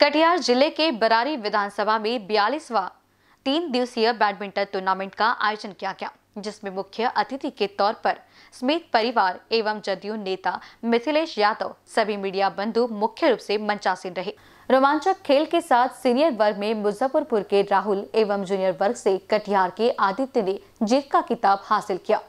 कटिहार जिले के बरारी विधानसभा में बयालीसवा तीन दिवसीय बैडमिंटन टूर्नामेंट का आयोजन किया गया जिसमें मुख्य अतिथि के तौर पर स्मित परिवार एवं जदयू नेता मिथिलेश यादव सभी मीडिया बंधु मुख्य रूप से मंचासीन रहे रोमांचक खेल के साथ सीनियर वर्ग में मुजफ्फरपुर के राहुल एवं जूनियर वर्ग से कटिहार के आदित्य ने जीत का किताब हासिल किया